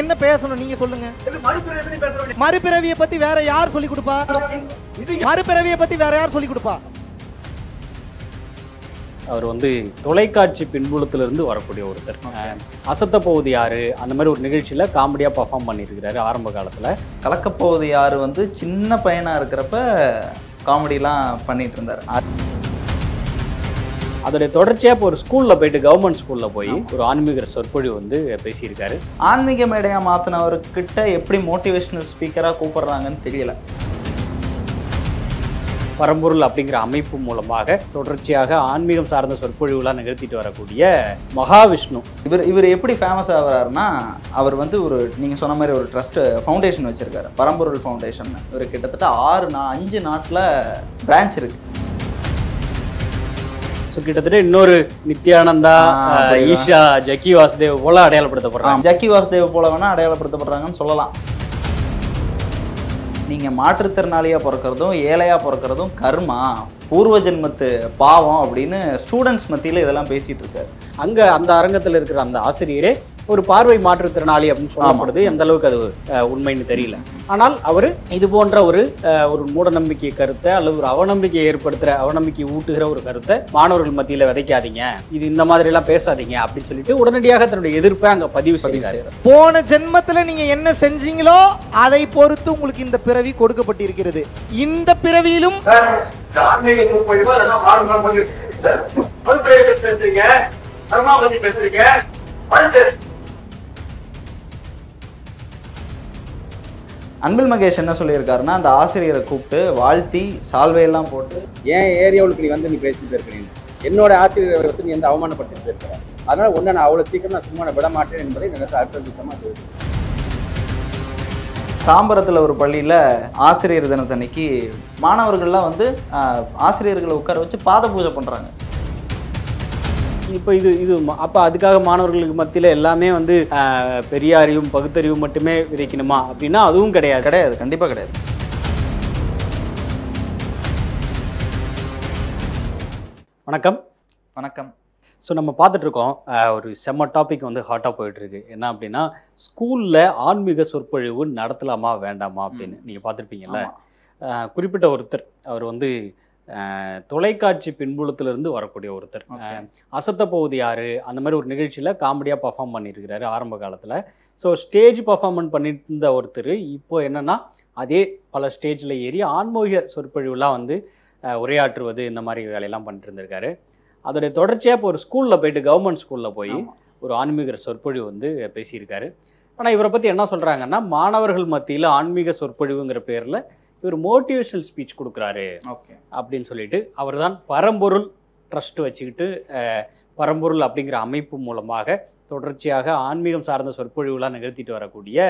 என்ன பேசணும் நீங்க சொல்லுங்க மறுபிறவிய பத்தி வேற யார் சொல்லி கொடுப்பா மறுபிறவிய பத்தி வேற யார் சொல்லி கொடுப்பா அவர் வந்து தொலைக்காட்சி பின்புலத்திலிருந்து வரக்கூடிய ஒருத்தர் அசத்த போவது யாரு அந்த மாதிரி ஒரு நிகழ்ச்சியில் காமெடியாக பர்ஃபார்ம் பண்ணியிருக்கிறாரு ஆரம்ப காலத்தில் கலக்கப்போவது யாரு வந்து சின்ன பையனாக இருக்கிறப்ப காமெடிலாம் பண்ணிட்டு இருந்தார் அதோடைய தொடர்ச்சியாக இப்போ ஒரு ஸ்கூலில் போயிட்டு கவர்மெண்ட் ஸ்கூலில் போய் ஒரு ஆன்மீக சொற்பொழிவு வந்து பேசியிருக்காரு ஆன்மீக மேடையாக மாற்றினவர்கிட்ட எப்படி மோட்டிவேஷனல் ஸ்பீக்கராக கூப்பிடுறாங்கன்னு தெரியல பரம்பொருள் அப்படிங்கிற அமைப்பு மூலமாக தொடர்ச்சியாக ஆன்மீகம் சார்ந்த சொற்பொழிவுலாம் நிகழ்த்திட்டு வரக்கூடிய மகாவிஷ்ணு இவர் இவர் எப்படி ஃபேமஸ் ஆகிறாருனா அவர் வந்து ஒரு நீங்கள் சொன்ன மாதிரி ஒரு ட்ரஸ்ட்டு ஃபவுண்டேஷன் வச்சுருக்காரு பரம்பொருள் ஃபவுண்டேஷன் இவர் கிட்டத்தட்ட ஆறு நா அஞ்சு நாட்டில் பிரான்ச் இருக்குது ஸோ கிட்டத்தட்ட இன்னொரு நித்யானந்தா ஈஷா ஜக்கி வாசுதேவ் போல அடையாளப்படுத்தப்படுறாங்க ஜக்கி வாசுதேவ் போல வேணால் அடையாளப்படுத்தப்படுறாங்கன்னு சொல்லலாம் நீங்கள் மாற்றுத்திறனாளியாக பிறக்கிறதும் ஏழையாக பிறக்கிறதும் கர்மா பூர்வ ஜென்மத்து பாவம் அப்படின்னு ஸ்டூடெண்ட்ஸ் மத்தியில் இதெல்லாம் பேசிகிட்டு இருக்காரு அங்கே அந்த அரங்கத்தில் இருக்கிற அந்த ஆசிரியரே ஒரு பார்வை மாற்றுத்திறனாளி அப்படின்னு சொல்லப்படுது எந்த அளவுக்கு அது உண்மைன்னு தெரியல ஆனால் அவர் இது போன்ற ஒரு ஒரு மூடநம்பிக்கை கருத்தை அல்லது ஒரு அவநம்பிக்கை ஏற்படுத்துகிற அவநம்பிக்கை ஊட்டுகிற ஒரு கருத்தை மாணவர்கள் மத்தியில் விதைக்காதீங்க இது இந்த எல்லாம் பேசாதீங்க அப்படின்னு சொல்லிட்டு உடனடியாக தன்னுடைய எதிர்ப்பை அங்கே பதிவு செய்கிறாரு போன ஜென்மத்தில் நீங்கள் என்ன செஞ்சீங்களோ அதை பொறுத்து உங்களுக்கு இந்த பிறவி கொடுக்கப்பட்டிருக்கிறது இந்த பிறவியிலும் பேசுறீங்க அன்பில் மகேஷ் என்ன சொல்லியிருக்காருன்னா அந்த ஆசிரியரை கூப்பிட்டு வாழ்த்தி சால்வையெல்லாம் போட்டு ஏன் ஏரியாவுக்கு நீ வந்து நீ பேசிட்டு இருக்கிறீங்க என்னோட ஆசிரியரை வந்து நீ வந்து அவமானப்படுத்திட்டு இருக்கிற அதனால் ஒன்று நான் அவ்வளோ சீக்கிரம் நான் சும்மா விட மாட்டேன் என்பதை இந்த நேரத்தில் அடுத்த திட்டமாக தாம்பரத்தில் ஒரு பள்ளியில் ஆசிரியர் தினத்தன்னைக்கு மாணவர்கள்லாம் வந்து ஆசிரியர்களை உட்கார வச்சு பாத பூஜை பண்ணுறாங்க இப்போ இது இது அப்போ அதுக்காக மாணவர்களுக்கு மத்தியில் எல்லாமே வந்து பெரிய அறிவும் பகுத்தறிவும் மட்டுமே விதைக்கணுமா அப்படின்னா அதுவும் கிடையாது கிடையாது கண்டிப்பாக கிடையாது வணக்கம் வணக்கம் ஸோ நம்ம பார்த்துட்ருக்கோம் ஒரு செம்ம டாபிக் வந்து ஹாட்டாக போயிட்டுருக்கு என்ன அப்படின்னா ஸ்கூலில் ஆன்மீக சொற்பொழிவு நடத்தலாமா வேண்டாமா அப்படின்னு நீங்கள் பார்த்துருப்பீங்கல்ல குறிப்பிட்ட ஒருத்தர் அவர் வந்து தொலைக்காட்சி பின்புலத்திலிருந்து வரக்கூடிய ஒருத்தர் அசத்த போகுது யார் அந்த மாதிரி ஒரு நிகழ்ச்சியில் காமெடியாக பர்ஃபார்ம் பண்ணியிருக்கிறாரு ஆரம்ப காலத்தில் ஸோ ஸ்டேஜ் பர்ஃபார்மன்ஸ் பண்ணிட்டு இருந்த ஒருத்தர் இப்போ என்னென்னா அதே பல ஸ்டேஜில் ஏறி ஆன்மீக சொற்பொழிவுலாம் வந்து உரையாற்றுவது இந்த மாதிரி வேலையெல்லாம் பண்ணிட்டு இருந்திருக்காரு அதோடைய தொடர்ச்சியாக இப்போ ஒரு ஸ்கூலில் போயிட்டு கவர்மெண்ட் ஸ்கூலில் போய் ஒரு ஆன்மீக சொற்பொழிவு வந்து பேசியிருக்காரு ஆனால் இவரை பற்றி என்ன சொல்கிறாங்கன்னா மாணவர்கள் மத்தியில் ஆன்மீக சொற்பொழிவுங்கிற பேரில் இவர் மோட்டிவேஷனல் ஸ்பீச் கொடுக்குறாரு அப்படின்னு சொல்லிட்டு அவர் தான் பரம்பொருள் ட்ரஸ்ட் வச்சுக்கிட்டு பரம்பொருள் அப்படிங்கிற அமைப்பு மூலமாக தொடர்ச்சியாக ஆன்மீகம் சார்ந்த சொற்பொழிவுலாம் நிகழ்த்திட்டு வரக்கூடிய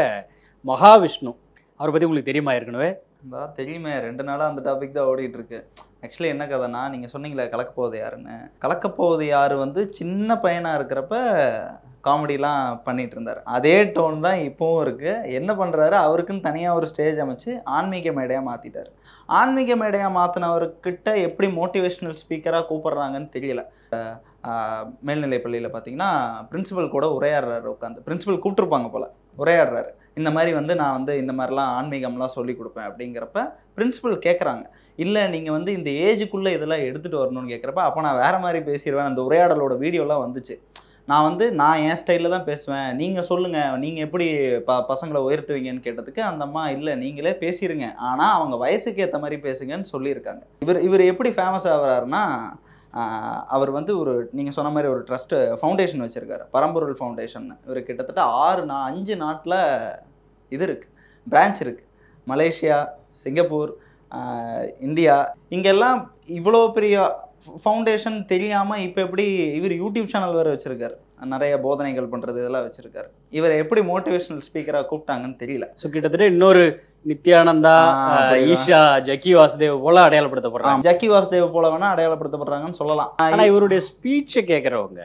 மகாவிஷ்ணு அவரை பற்றி உங்களுக்கு தெரியுமா ஏற்கனவே தான் தெரியுமே ரெண்டு நாளாக அந்த டாபிக் தான் ஓடிட்டு இருக்கு ஆக்சுவலி என்ன கதைனா நீங்கள் சொன்னீங்களே கலக்க யாருன்னு கலக்க யார் வந்து சின்ன பையனாக இருக்கிறப்ப காமெடிலாம் பண்ணிகிட்டு இருந்தார் அதே டோன் தான் இப்போவும் இருக்குது என்ன பண்ணுறாரு அவருக்குன்னு தனியாக ஒரு ஸ்டேஜ் அமைச்சு ஆன்மீக மேடையாக மாற்றிட்டார் ஆன்மீக மேடையாக மாற்றினவர்கிட்ட எப்படி மோட்டிவேஷ்னல் ஸ்பீக்கராக கூப்பிட்றாங்கன்னு தெரியல மேல்நிலை பள்ளியில் பார்த்தீங்கன்னா பிரின்ஸிபல் கூட உரையாடுறாரு உட்காந்து பிரின்ஸிபல் கூப்பிட்டுருப்பாங்க போல் உரையாடுறாரு இந்த மாதிரி வந்து நான் வந்து இந்த மாதிரிலாம் ஆன்மீகம்லாம் சொல்லி கொடுப்பேன் அப்படிங்கிறப்ப பிரின்ஸிபல் கேட்குறாங்க இல்லை நீங்கள் வந்து இந்த ஏஜுக்குள்ளே இதெல்லாம் எடுத்துகிட்டு வரணும்னு கேட்குறப்ப அப்போ நான் வேறு மாதிரி பேசிடுவேன் அந்த உரையாடலோட வீடியோலாம் வந்துச்சு நான் வந்து நான் என் ஸ்டைலில் தான் பேசுவேன் நீங்கள் சொல்லுங்கள் நீங்கள் எப்படி ப பசங்களை உயர்த்துவீங்கன்னு கேட்டதுக்கு அந்த அம்மா இல்லை நீங்களே பேசிடுங்க ஆனால் அவங்க வயசுக்கு ஏற்ற மாதிரி பேசுங்கன்னு சொல்லியிருக்காங்க இவர் இவர் எப்படி ஃபேமஸ் ஆகிறாருன்னா அவர் வந்து ஒரு நீங்கள் சொன்ன மாதிரி ஒரு ட்ரஸ்ட்டு ஃபவுண்டேஷன் வச்சுருக்காரு பரம்பொருள் ஃபவுண்டேஷன் இவர் கிட்டத்தட்ட ஆறு நா அஞ்சு நாட்டில் இது இருக்குது பிரான்ச் இருக்குது மலேசியா சிங்கப்பூர் இந்தியா இங்கெல்லாம் இவ்வளோ பெரிய ஃபவுண்டேஷன் தெரியாமல் இப்போ எப்படி இவர் யூடியூப் சேனல் வேறு வச்சுருக்காரு நிறைய போதனைகள் பண்ணுறது இதெல்லாம் வச்சிருக்காரு இவரை எப்படி மோட்டிவேஷனல் ஸ்பீக்கராக கூப்பிட்டாங்கன்னு தெரியல ஸோ கிட்டத்தட்ட இன்னொரு நித்யானந்தா ஈஷா ஜக்கி வாசுதேவ் போல அடையாளப்படுத்தப்படுறாங்க ஜக்கி வாசுதேவ் போல வேணா அடையாளப்படுத்தப்படுறாங்கன்னு சொல்லலாம் ஆனால் இவருடைய ஸ்பீச்சை கேட்குறவங்க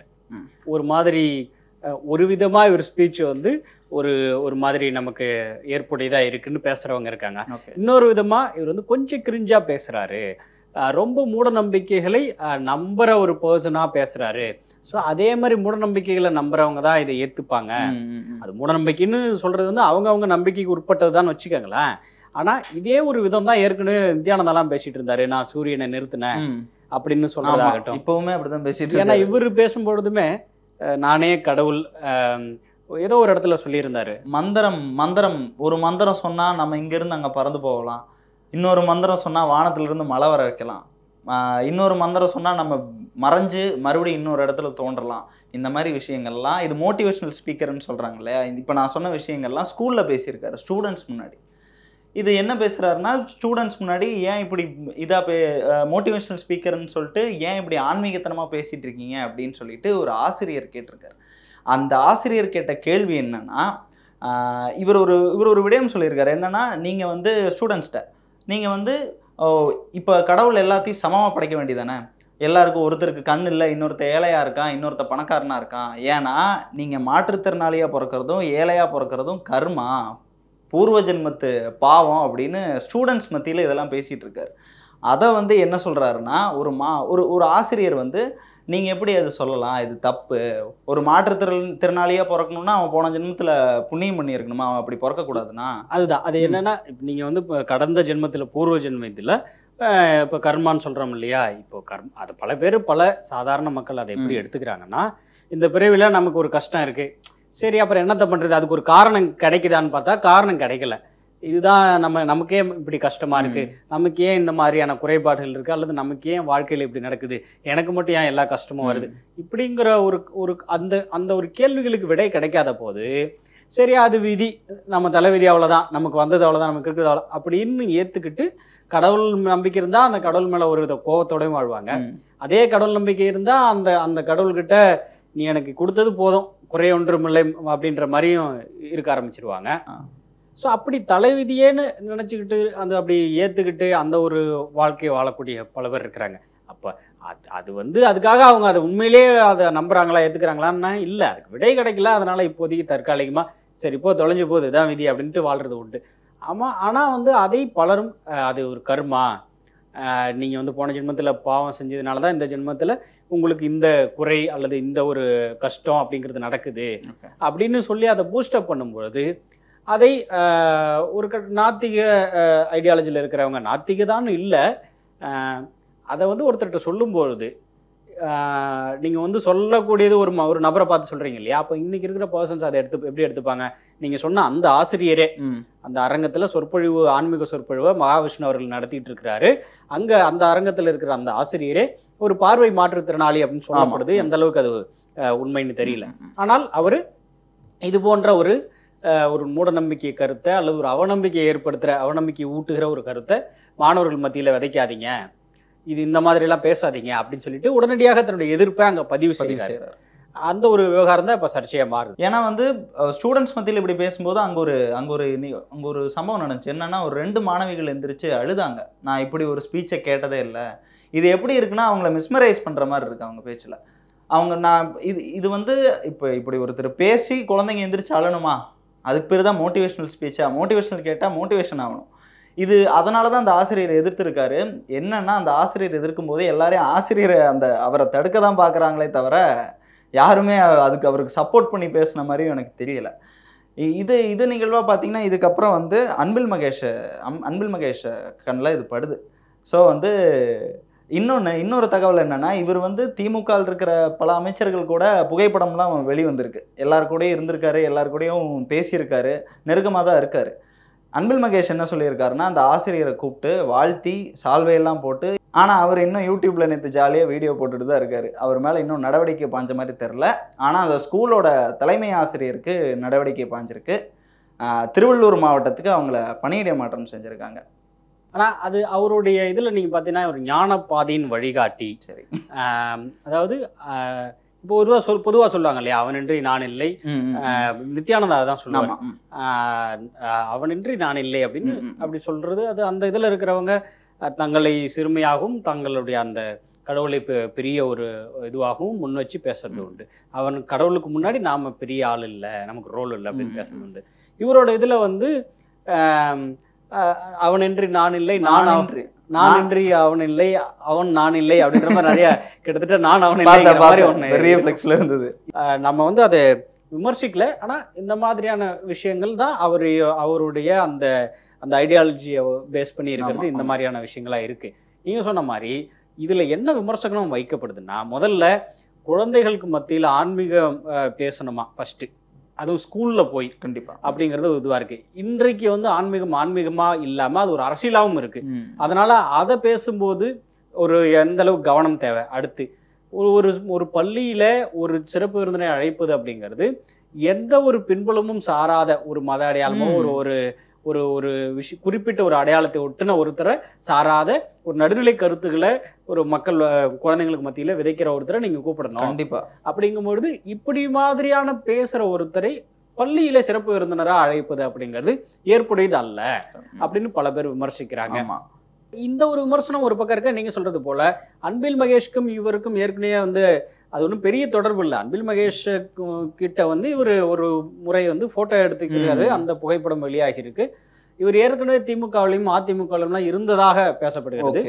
ஒரு மாதிரி ஒரு விதமாக இவர் ஸ்பீச் வந்து ஒரு ஒரு மாதிரி நமக்கு ஏற்புடையதாக இருக்குன்னு பேசுகிறவங்க இருக்காங்க இன்னொரு விதமாக இவர் வந்து கொஞ்சம் கிரிஞ்சாக பேசுகிறாரு ரொம்ப மூட நம்பிக்கைகளை நம்புற ஒரு பர்சனாக பேசுறாரு ஸோ அதே மாதிரி நம்பிக்கைகளை நம்புறவங்க தான் இதை ஏற்றுப்பாங்க அது மூட நம்பிக்கைன்னு சொல்றது வந்து அவங்க அவங்க நம்பிக்கைக்கு உட்பட்டது தான் வச்சுக்கோங்களேன் ஆனால் இதே ஒரு விதம் தான் ஏற்கனவே இந்தியானதெல்லாம் பேசிட்டு இருந்தாரு நான் சூரியனை நிறுத்தினேன் அப்படின்னு சொன்னதாகட்டும் இப்பவுமே அப்படிதான் பேசிட்டு ஏன்னா இவர் பேசும்பொழுதுமே நானே கடவுள் ஏதோ ஒரு இடத்துல சொல்லியிருந்தாரு மந்திரம் மந்திரம் ஒரு மந்திரம் சொன்னா நம்ம இங்கிருந்து அங்க பறந்து போகலாம் இன்னொரு மந்திரம் சொன்னால் வானத்திலிருந்து மழை வர வைக்கலாம் இன்னொரு மந்திரம் சொன்னால் நம்ம மறைஞ்சு மறுபடியும் இன்னொரு இடத்துல தோன்றலாம் இந்த மாதிரி விஷயங்கள்லாம் இது மோட்டிவேஷ்னல் ஸ்பீக்கர்னு சொல்கிறாங்க இல்லையா இப்போ நான் சொன்ன விஷயங்கள்லாம் ஸ்கூலில் பேசியிருக்காரு ஸ்டூடெண்ட்ஸ் முன்னாடி இது என்ன பேசுகிறாருன்னா ஸ்டூடெண்ட்ஸ் முன்னாடி ஏன் இப்படி இதாக பே மோட்டிவேஷ்னல் ஸ்பீக்கர்னு சொல்லிட்டு ஏன் இப்படி ஆன்மீகத்தனமாக பேசிகிட்டு இருக்கீங்க அப்படின்னு சொல்லிட்டு ஒரு ஆசிரியர் கேட்டிருக்காரு அந்த ஆசிரியர் கேட்ட கேள்வி என்னென்னா இவர் ஒரு இவர் ஒரு விடயம் சொல்லியிருக்காரு என்னென்னா நீங்கள் வந்து ஸ்டூடெண்ட்ஸ்கிட்ட நீங்கள் வந்து இப்போ கடவுள் எல்லாத்தையும் சமமாக படைக்க வேண்டியதானே எல்லாருக்கும் ஒருத்தருக்கு கண் இல்லை இன்னொருத்த ஏழையாக இருக்கான் இன்னொருத்த பணக்காரனாக இருக்கான் ஏன்னா நீங்கள் மாற்றுத்திறனாளியாக பிறக்கிறதும் ஏழையாக பிறக்கிறதும் கர்மா பூர்வ ஜென்மத்து பாவம் அப்படின்னு ஸ்டூடெண்ட்ஸ் மத்தியில் இதெல்லாம் பேசிகிட்டு இருக்கார் அதை வந்து என்ன சொல்கிறாருன்னா ஒரு மா ஒரு ஒரு ஆசிரியர் வந்து நீங்கள் எப்படி அது சொல்லலாம் இது தப்பு ஒரு மாற்றுத்திறன் திறனாளியாக பிறக்கணும்னா அவன் போன ஜென்மத்தில் புண்ணியம் பண்ணியிருக்கணுமா அவன் அப்படி பிறக்கக்கூடாதுன்னா அதுதான் அது என்னென்னா இப்போ நீங்கள் வந்து இப்போ கடந்த ஜென்மத்தில் பூர்வ ஜென்மத்தில் இப்போ கர்மான்னு சொல்கிறோம் இல்லையா இப்போ கர்ம் அது பல பேர் பல சாதாரண மக்கள் அதை எப்படி எடுத்துக்கிறாங்கன்னா இந்த பிறவியில் நமக்கு ஒரு கஷ்டம் இருக்குது சரி அப்புறம் என்னத்தை பண்ணுறது அதுக்கு ஒரு காரணம் கிடைக்குதான்னு பார்த்தா காரணம் கிடைக்கல இதுதான் நம்ம நமக்கே இப்படி கஷ்டமாக இருக்குது நமக்கு ஏன் இந்த மாதிரியான குறைபாடுகள் இருக்குது அல்லது நமக்கு ஏன் வாழ்க்கையில் இப்படி நடக்குது எனக்கு மட்டும் ஏன் எல்லா கஷ்டமும் வருது இப்படிங்கிற ஒரு ஒரு அந்த அந்த ஒரு கேள்விகளுக்கு விடை கிடைக்காத போது சரி அது விதி நம்ம தலைவிதி அவ்வளோதான் நமக்கு வந்தது அவ்வளோதான் நமக்கு இருக்கிறது அவ்வளோ அப்படின்னு ஏற்றுக்கிட்டு கடவுள் நம்பிக்கை இருந்தால் அந்த கடவுள் மேலே ஒரு வித கோபத்தோடையும் வாழ்வாங்க அதே கடவுள் நம்பிக்கை இருந்தால் அந்த அந்த கடவுள்கிட்ட நீ எனக்கு கொடுத்தது போதும் குறைய ஒன்றும் இல்லை அப்படின்ற மாதிரியும் இருக்க ஆரம்பிச்சிருவாங்க ஸோ அப்படி தலை விதியேன்னு நினச்சிக்கிட்டு அந்த அப்படி ஏற்றுக்கிட்டு அந்த ஒரு வாழ்க்கையை வாழக்கூடிய பல பேர் இருக்கிறாங்க அப்போ அது அது வந்து அதுக்காக அவங்க அதை உண்மையிலேயே அதை நம்புகிறாங்களா ஏற்றுக்கிறாங்களான்னா இல்லை அதுக்கு விடை கிடைக்கல அதனால் இப்போதைக்கு தற்காலிகமாக சரி இப்போ தொலைஞ்சு போகுது இதான் விதி அப்படின்ட்டு வாழ்கிறது உண்டு ஆமாம் ஆனால் வந்து அதை பலரும் அது ஒரு கர்மா நீங்கள் வந்து போன ஜென்மத்தில் பாவம் செஞ்சதுனால தான் இந்த ஜென்மத்தில் உங்களுக்கு இந்த குறை அல்லது இந்த ஒரு கஷ்டம் அப்படிங்கிறது நடக்குது அப்படின்னு சொல்லி அதை பூஸ்டப் பண்ணும்பொழுது அதை ஒரு க நாத்திக ஐடியாலஜியில் இருக்கிறவங்க நாத்திக தான் இல்லை அதை வந்து ஒருத்தர்கிட்ட சொல்லும்பொழுது நீங்கள் வந்து சொல்லக்கூடியது ஒரு ஒரு நபரை பார்த்து சொல்கிறீங்க இல்லையா அப்போ இன்றைக்கி இருக்கிற பர்சன்ஸ் அதை எடுத்து எப்படி எடுத்துப்பாங்க நீங்கள் சொன்ன அந்த ஆசிரியரே அந்த அரங்கத்தில் சொற்பொழிவு ஆன்மீக சொற்பொழிவை மகாவிஷ்ணு அவர்கள் நடத்திட்டு இருக்கிறாரு அங்கே அந்த அரங்கத்தில் இருக்கிற அந்த ஆசிரியரே ஒரு பார்வை மாற்றுத்திறனாளி அப்படின்னு சொல்லப்படுது எந்த அளவுக்கு அது உண்மைன்னு தெரியல ஆனால் அவர் இது போன்ற ஒரு ஒரு மூடநம்பிக்கை கருத்தை அல்லது ஒரு அவநம்பிக்கையை ஏற்படுத்துகிற அவநம்பிக்கை ஊட்டுகிற ஒரு கருத்தை மாணவர்கள் மத்தியில் விதைக்காதீங்க இது இந்த மாதிரிலாம் பேசாதீங்க அப்படின்னு சொல்லிட்டு உடனடியாக தன்னுடைய எதிர்ப்பை அங்கே பதிவு செய்கிறார் அந்த ஒரு விவகாரம் தான் இப்போ சர்ச்சையாக மாறுது ஏன்னா வந்து ஸ்டூடெண்ட்ஸ் மத்தியில் இப்படி பேசும்போது அங்கே ஒரு அங்கே ஒரு அங்கே ஒரு சம்பவம் நடந்துச்சு என்னென்னா ஒரு ரெண்டு மாணவிகள் எந்திரிச்சு அழுதாங்க நான் இப்படி ஒரு ஸ்பீச்சை கேட்டதே இல்லை இது எப்படி இருக்குன்னா அவங்கள மிஸ்மரைஸ் பண்ணுற மாதிரி இருக்குது அவங்க பேச்சில் அவங்க நான் இது இது வந்து இப்போ இப்படி ஒருத்தர் பேசி குழந்தைங்க எந்திரிச்சு அழணுமா அதுக்கு பேர் தான் மோட்டிவேஷ்னல் ஸ்பீச்சா மோட்டிவேஷனல் கேட்டால் மோட்டிவேஷன் ஆகணும் இது அதனால தான் அந்த ஆசிரியர் எதிர்த்துருக்காரு என்னன்னா அந்த ஆசிரியர் எதிர்க்கும் போது எல்லாரையும் ஆசிரியரை அந்த அவரை தடுக்க தான் பார்க்குறாங்களே தவிர யாருமே அதுக்கு அவருக்கு சப்போர்ட் பண்ணி பேசின மாதிரியும் எனக்கு தெரியல இது இது நிகழ்வாக பார்த்தீங்கன்னா இதுக்கப்புறம் வந்து அன்பில் மகேஷ் அம் அன்பில் மகேஷ் கண்ணில் இது படுது ஸோ வந்து இன்னொன்று இன்னொரு தகவல் என்னென்னா இவர் வந்து திமுக இருக்கிற பல அமைச்சர்கள் கூட புகைப்படம்லாம் வெளிவந்திருக்கு எல்லாரு கூடயும் இருந்திருக்காரு எல்லாரு கூடயும் பேசியிருக்காரு நெருக்கமாக தான் இருக்கார் அன்பில் மகேஷ் என்ன சொல்லியிருக்காருன்னா அந்த ஆசிரியரை கூப்பிட்டு வாழ்த்தி சால்வையெல்லாம் போட்டு ஆனால் அவர் இன்னும் யூடியூப்பில் நேற்று ஜாலியாக வீடியோ போட்டுட்டு தான் இருக்கார் அவர் மேலே இன்னும் நடவடிக்கை பாஞ்ச மாதிரி தெரில ஆனால் அந்த ஸ்கூலோட தலைமை ஆசிரியருக்கு நடவடிக்கை பாஞ்சிருக்கு திருவள்ளூர் மாவட்டத்துக்கு அவங்கள பணியிட மாற்றம் செஞ்சுருக்காங்க ஆனால் அது அவருடைய இதில் நீங்கள் பார்த்தீங்கன்னா ஒரு ஞானப்பாதையின் வழிகாட்டி அதாவது இப்போ ஒரு சொல் பொதுவாக சொல்லுவாங்க இல்லையா அவனின்றி நான் இல்லை நித்யானந்தா தான் சொல்லுவாங்க அவனின்றி நான் இல்லை அப்படின்னு அப்படி சொல்கிறது அது அந்த இதில் இருக்கிறவங்க தங்களை சிறுமையாகவும் தங்களுடைய அந்த கடவுளை பெரிய ஒரு இதுவாகவும் முன் வச்சு பேசுறது உண்டு அவன் கடவுளுக்கு முன்னாடி நாம் பெரிய ஆள் இல்லை நமக்கு ரோல் இல்லை அப்படின்னு பேசுறது உண்டு இவரோட இதில் வந்து அவனின்றி நான் இல்லை நான் அவன் நான் இன்றி அவன் இல்லை அவன் நான் இல்லை அப்படின்ற மாதிரி நிறைய கிட்டத்தட்ட நான் அவன் இல்லை மாதிரி ஒன்று ஃப்ளெக்ஸில் இருந்தது நம்ம வந்து அதை விமர்சிக்கல ஆனால் இந்த மாதிரியான விஷயங்கள் தான் அவர் அவருடைய அந்த அந்த ஐடியாலஜியை பேஸ் பண்ணி இருக்கிறது இந்த மாதிரியான விஷயங்களாக இருக்குது நீங்கள் சொன்ன மாதிரி இதில் என்ன விமர்சகனும் வைக்கப்படுதுன்னா முதல்ல குழந்தைகளுக்கு மத்தியில் ஆன்மீகம் பேசணுமா ஃபஸ்ட்டு அதுவும் ஸ்கூலில் போய் கண்டிப்பாக அப்படிங்கிறது ஒரு இதுவாக இருக்குது இன்றைக்கு வந்து ஆன்மீகம் ஆன்மீகமாக இல்லாமல் அது ஒரு அரசியலாகவும் இருக்குது அதனால் அதை பேசும்போது ஒரு எந்த அளவுக்கு கவனம் தேவை அடுத்து ஒரு ஒரு பள்ளியில் ஒரு சிறப்பு விருந்தினை அழைப்பது அப்படிங்கிறது எந்த ஒரு பின்புலமும் சாராத ஒரு மத அடையாளமோ ஒரு ஒரு ஒரு ஒரு விஷய குறிப்பிட்ட ஒரு அடையாளத்தை ஒட்டுன ஒருத்தரை சாராத ஒரு நடுநிலை கருத்துக்களை ஒரு மக்கள் குழந்தைங்களுக்கு மத்தியில் விதைக்கிற ஒருத்தரை நீங்கள் கூப்பிடணும் கண்டிப்பாக அப்படிங்கும்பொழுது இப்படி மாதிரியான பேசுகிற ஒருத்தரை பள்ளியில சிறப்பு விருந்தினராக அழைப்பது அப்படிங்கிறது ஏற்புடையது அல்ல அப்படின்னு பல பேர் விமர்சிக்கிறாங்க இந்த ஒரு விமர்சனம் ஒரு பக்கம் இருக்க நீங்க சொல்றது போல அன்பில் மகேஷ்க்கும் இவருக்கும் ஏற்கனவே வந்து அது ஒன்றும் பெரிய தொடர்பு இல்லை அன்பில் மகேஷ் கிட்ட வந்து இவர் ஒரு முறை வந்து ஃபோட்டோ எடுத்துக்கிறாரு அந்த புகைப்படம் வெளியாகியிருக்கு இவர் ஏற்கனவே திமுகவிலையும் அதிமுகவிலும் இருந்ததாக பேசப்படுகிறது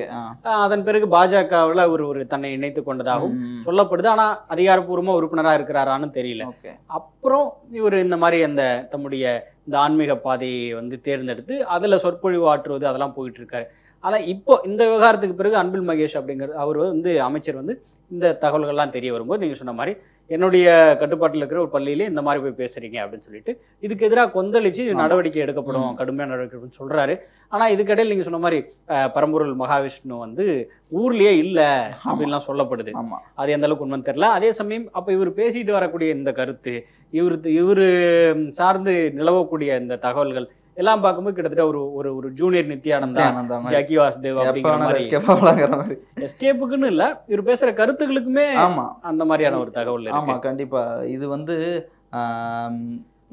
அதன் பிறகு பாஜகவில் அவர் ஒரு தன்னை இணைத்து கொண்டதாகவும் சொல்லப்படுது ஆனால் அதிகாரப்பூர்வமாக உறுப்பினராக இருக்கிறாரான்னு தெரியல அப்புறம் இவர் இந்த மாதிரி அந்த தம்முடைய இந்த ஆன்மீக பாதையை வந்து தேர்ந்தெடுத்து அதில் சொற்பொழிவு ஆற்றுவது அதெல்லாம் போயிட்டு இருக்காரு ஆனால் இப்போ இந்த விவகாரத்துக்கு பிறகு அன்பில் மகேஷ் அப்படிங்கிறது அவர் வந்து அமைச்சர் வந்து இந்த தகவல்கள்லாம் தெரிய வரும்போது நீங்கள் சொன்ன மாதிரி என்னுடைய கட்டுப்பாட்டில் இருக்கிற ஒரு பள்ளியிலே இந்த மாதிரி போய் பேசுகிறீங்க அப்படின்னு சொல்லிட்டு இதுக்கு எதிராக கொந்தளிச்சு நடவடிக்கை எடுக்கப்படும் கடுமையான நடவடிக்கை சொல்கிறாரு ஆனால் இதுக்கடையில் நீங்கள் சொன்ன மாதிரி பரம்பூரில் மகாவிஷ்ணு வந்து ஊர்லேயே இல்லை அப்படின்லாம் சொல்லப்படுது அது எந்த அளவுக்கு உண்மை தெரில அதே சமயம் அப்போ இவர் பேசிட்டு வரக்கூடிய இந்த கருத்து இவர் இவர் சார்ந்து நிலவக்கூடிய இந்த தகவல்கள் எல்லாம் பார்க்கும்போது கிட்டத்தட்ட ஒரு ஒரு ஜூனியர் நித்யானந்தா ஜாக்கி வாசுதேவ் மாதிரி எஸ்கேப்புக்குன்னு இல்லை இவர் பேசுற கருத்துக்களுக்குமே ஆமா அந்த மாதிரியான ஒரு தகவல் ஆமா கண்டிப்பா இது வந்து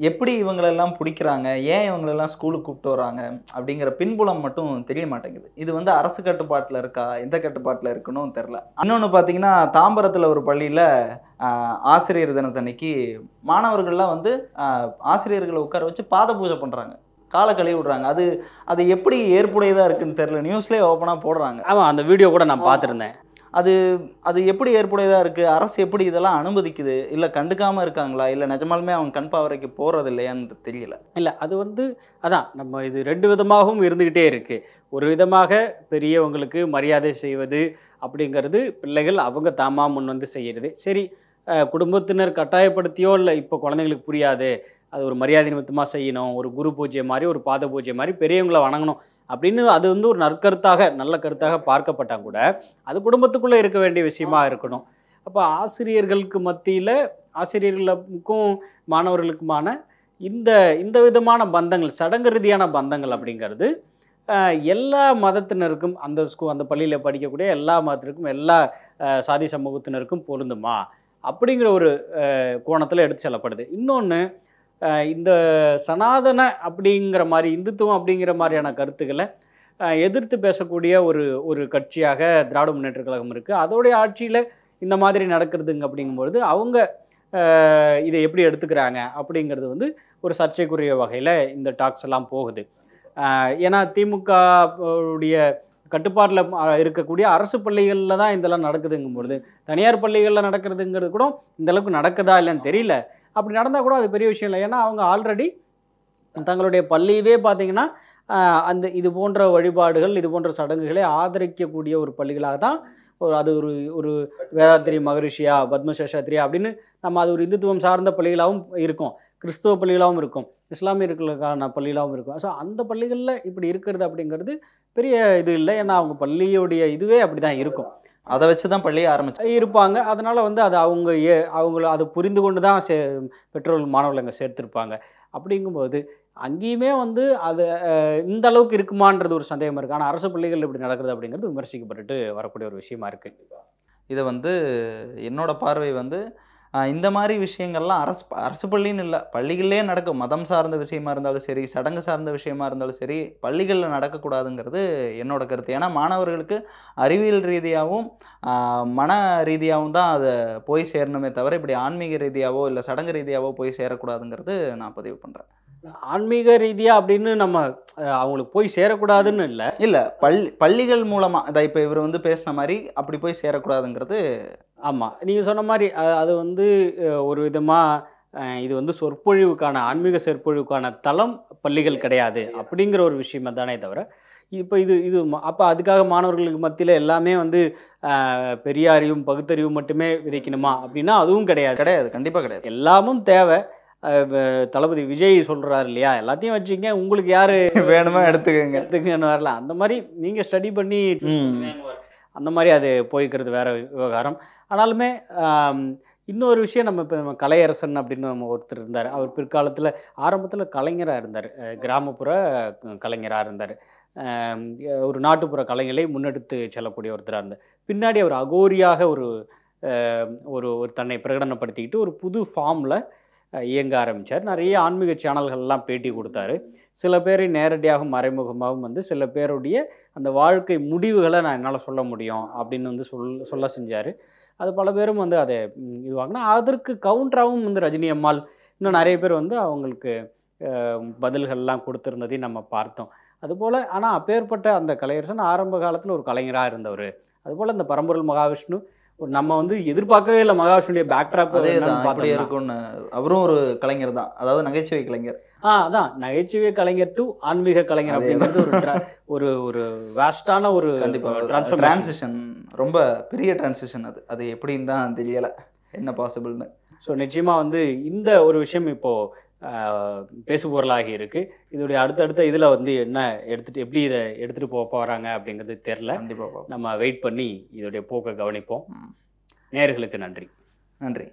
எப்படி இவங்களெல்லாம் பிடிக்கிறாங்க ஏன் இவங்களெல்லாம் ஸ்கூலுக்கு கூப்பிட்டு வராங்க அப்படிங்கிற பின்புலம் மட்டும் தெரிய மாட்டேங்குது இது வந்து அரசு கட்டுப்பாட்டில் இருக்கா எந்த கட்டுப்பாட்டில் இருக்குன்னு தெரில இன்னொன்று பார்த்தீங்கன்னா தாம்பரத்தில் ஒரு பள்ளியில் ஆசிரியர் தினத்தன்னைக்கு மாணவர்கள்லாம் வந்து ஆசிரியர்களை உட்கார வச்சு பாத பூஜை பண்ணுறாங்க காலை கழுவி விட்றாங்க அது அது எப்படி ஏற்புடையதாக இருக்குன்னு தெரில நியூஸ்லேயே ஓப்பனாக போடுறாங்க ஆமாம் அந்த வீடியோ கூட நான் பார்த்துருந்தேன் அது அது எப்படி ஏற்புடையதாக இருக்குது அரசு எப்படி இதெல்லாம் அனுமதிக்குது இல்லை கண்டுக்காமல் இருக்காங்களா இல்லை நிஜமாலுமே அவங்க கண் பாவரைக்கு போகிறது இல்லையான்னு தெரியல இல்லை அது வந்து அதான் நம்ம இது ரெண்டு விதமாகவும் இருந்துக்கிட்டே இருக்குது ஒரு விதமாக பெரியவங்களுக்கு மரியாதை செய்வது அப்படிங்கிறது பிள்ளைகள் அவங்க தாமா முன் வந்து செய்கிறது சரி குடும்பத்தினர் கட்டாயப்படுத்தியோ இல்லை இப்போ குழந்தைங்களுக்கு புரியாது அது ஒரு மரியாதை நிமித்தமாக செய்யணும் ஒரு குரு பூஜை மாதிரி ஒரு பாத பூஜை மாதிரி பெரியவங்களை வணங்கணும் அப்படின்னு அது வந்து ஒரு நற்கருத்தாக நல்ல கருத்தாக பார்க்கப்பட்டால் கூட அது குடும்பத்துக்குள்ளே இருக்க வேண்டிய விஷயமா இருக்கணும் அப்போ ஆசிரியர்களுக்கு மத்தியில் ஆசிரியர்களுக்கும் மாணவர்களுக்குமான இந்த இந்த விதமான பந்தங்கள் சடங்கு ரீதியான பந்தங்கள் அப்படிங்கிறது எல்லா மதத்தினருக்கும் அந்த ஸ்கூ அந்த பள்ளியில் படிக்கக்கூடிய எல்லா மதத்திற்கும் எல்லா சாதி சமூகத்தினருக்கும் பொருந்துமா அப்படிங்கிற ஒரு கோணத்தில் எடுத்து செல்லப்படுது இன்னொன்று இந்த சனாதன அப்படிங்கிற மாதிரி இந்துத்துவம் அப்படிங்கிற மாதிரியான கருத்துக்களை எதிர்த்து பேசக்கூடிய ஒரு ஒரு கட்சியாக திராவிட முன்னேற்ற கழகம் இருக்குது அதோடைய ஆட்சியில் இந்த மாதிரி நடக்கிறதுங்க அப்படிங்கும்பொழுது அவங்க இதை எப்படி எடுத்துக்கிறாங்க அப்படிங்கிறது வந்து ஒரு சர்ச்சைக்குரிய வகையில் இந்த டாக்ஸ் எல்லாம் போகுது ஏன்னா உடைய கட்டுப்பாட்டில் இருக்கக்கூடிய அரசு பள்ளிகளில் தான் இதெல்லாம் நடக்குதுங்கும் பொழுது தனியார் பள்ளிகளில் நடக்கிறதுங்கிறது கூட இந்தளவுக்கு நடக்குதா இல்லைன்னு தெரியல அப்படி நடந்தால் கூட அது பெரிய விஷயம் இல்லை ஏன்னா அவங்க ஆல்ரெடி தங்களுடைய பள்ளியவே பார்த்திங்கன்னா அந்த இது போன்ற வழிபாடுகள் இது போன்ற சடங்குகளை ஆதரிக்கக்கூடிய ஒரு பள்ளிகளாக தான் ஒரு அது ஒரு ஒரு வேதாத்திரி மகரிஷியா பத்மசேஷாத்திரியா அப்படின்னு நம்ம அது ஒரு இந்துத்துவம் சார்ந்த பள்ளிகளாகவும் இருக்கும் கிறிஸ்துவ பள்ளிகளாகவும் இருக்கும் இஸ்லாமியர்களுக்கான பள்ளிகளாகவும் இருக்கும் ஸோ அந்த பள்ளிகளில் இப்படி இருக்கிறது அப்படிங்கிறது பெரிய இது இல்லை ஏன்னா அவங்க பள்ளியுடைய இதுவே அப்படி தான் இருக்கும் அதை வச்சு தான் பள்ளியை ஆரம்பிச்சு இருப்பாங்க அதனால் வந்து அது அவங்க ஏ அவங்கள அதை புரிந்து கொண்டு தான் சே பெற்றோர்கள் மாணவர்கள் அங்கே சேர்த்துருப்பாங்க அப்படிங்கும்போது அங்கேயுமே வந்து அது இந்த அளவுக்கு இருக்குமான்றது ஒரு சந்தேகம் இருக்குது ஆனால் அரசு பள்ளிகள் இப்படி நடக்குது அப்படிங்கிறது விமர்சிக்கப்பட்டுட்டு வரக்கூடிய ஒரு விஷயமா இருக்குது இதை வந்து என்னோடய பார்வை வந்து இந்த மாதிரி விஷயங்கள்லாம் அரசு அரசு பள்ளின்னு இல்லை பள்ளிகள்லேயே நடக்கும் மதம் சார்ந்த விஷயமா இருந்தாலும் சரி சடங்கு சார்ந்த விஷயமா இருந்தாலும் சரி பள்ளிகளில் நடக்கக்கூடாதுங்கிறது என்னோட கருத்து ஏன்னா மாணவர்களுக்கு அறிவியல் ரீதியாகவும் மன ரீதியாகவும் தான் அதை போய் சேரணுமே தவிர இப்படி ஆன்மீக ரீதியாகவோ இல்லை சடங்கு ரீதியாகவோ போய் சேரக்கூடாதுங்கிறது நான் பதிவு பண்ணுறேன் ஆன்மீக ரீதியாக அப்படின்னு நம்ம அவங்களுக்கு போய் சேரக்கூடாதுன்னு இல்லை இல்லை பள்ளி பள்ளிகள் மூலமாக இதை இப்போ இவர் வந்து பேசின மாதிரி அப்படி போய் சேரக்கூடாதுங்கிறது ஆமாம் நீங்கள் சொன்ன மாதிரி அது வந்து ஒரு விதமாக இது வந்து சொற்பொழிவுக்கான ஆன்மீக சொற்பொழிவுக்கான தளம் பள்ளிகள் கிடையாது அப்படிங்கிற ஒரு விஷயமா தானே தவிர இப்போ இது இது அப்போ அதுக்காக மாணவர்களுக்கு மத்தியில் எல்லாமே வந்து பெரியாரியும் பகுத்தறிவும் மட்டுமே விதைக்கணுமா அப்படின்னா அதுவும் கிடையாது கிடையாது கண்டிப்பாக கிடையாது எல்லாமும் தேவை தளபதி விஜய் சொல்கிறாரு இல்லையா எல்லாத்தையும் வச்சுக்கோங்க உங்களுக்கு யார் வேணுமா எடுத்துக்கங்க எடுத்துக்கங்கன்னு வரலாம் அந்த மாதிரி நீங்கள் ஸ்டடி பண்ணி அந்த மாதிரி அது போய்க்கிறது வேற விவகாரம் ஆனாலுமே இன்னொரு விஷயம் நம்ம இப்போ நம்ம கலையரசன் அப்படின்னு நம்ம ஒருத்தர் இருந்தார் அவர் பிற்காலத்தில் ஆரம்பத்தில் கலைஞராக இருந்தார் கிராமப்புற கலைஞராக இருந்தார் ஒரு நாட்டுப்புற கலைஞரை முன்னெடுத்து செல்லக்கூடிய ஒருத்தராக இருந்தார் பின்னாடி அவர் அகோரியாக ஒரு ஒரு ஒரு தன்னை பிரகடனப்படுத்திக்கிட்டு ஒரு புது ஃபார்மில் இயங்க ஆரம்பித்தார் நிறைய ஆன்மீக சேனல்கள்லாம் பேட்டி கொடுத்தாரு சில பேரை நேரடியாகவும் மறைமுகமாகவும் வந்து சில பேருடைய அந்த வாழ்க்கை முடிவுகளை நான் என்னால் சொல்ல முடியும் அப்படின்னு வந்து சொல் சொல்ல செஞ்சார் அது பல பேரும் வந்து அதை வாங்கினா அதற்கு கவுண்டராகவும் வந்து ரஜினி அம்மாள் இன்னும் நிறைய பேர் வந்து அவங்களுக்கு பதில்கள்லாம் கொடுத்துருந்ததையும் நம்ம பார்த்தோம் அதுபோல் ஆனால் அப்பேற்பட்ட அந்த கலையரசன் ஆரம்ப காலத்தில் ஒரு கலைஞராக இருந்தவர் அதுபோல் இந்த பரம்பொருள் மகாவிஷ்ணு நம்ம வந்து எதிர்பார்க்கவே இல்லை மகாவிஷ்ணுடைய பேக்ட்ராப் அதே தான் இருக்கும்னு அவரும் ஒரு கலைஞர் தான் அதாவது நகைச்சுவை கலைஞர் ஆ அதான் நகைச்சுவை கலைஞர் டு ஆன்மீக கலைஞர் அப்படிங்கிறது ஒரு ஒரு ஒரு வேஸ்டான ஒரு கண்டிப்பாக டிரான்சிஷன் ரொம்ப பெரிய டிரான்சிஷன் அது அது எப்படின்னு தான் தெரியலை என்ன பாசிபிள்னு ஸோ நிச்சயமாக வந்து இந்த ஒரு விஷயம் இப்போது பேசுபொருளாகி இருக்குது இதோடைய அடுத்தடுத்த இதில் வந்து என்ன எடுத்துகிட்டு எப்படி இதை எடுத்துகிட்டு போக போகிறாங்க அப்படிங்கிறது தெரில நம்ம வெயிட் பண்ணி இதோடைய போக்கை கவனிப்போம் நேர்களுக்கு நன்றி நன்றி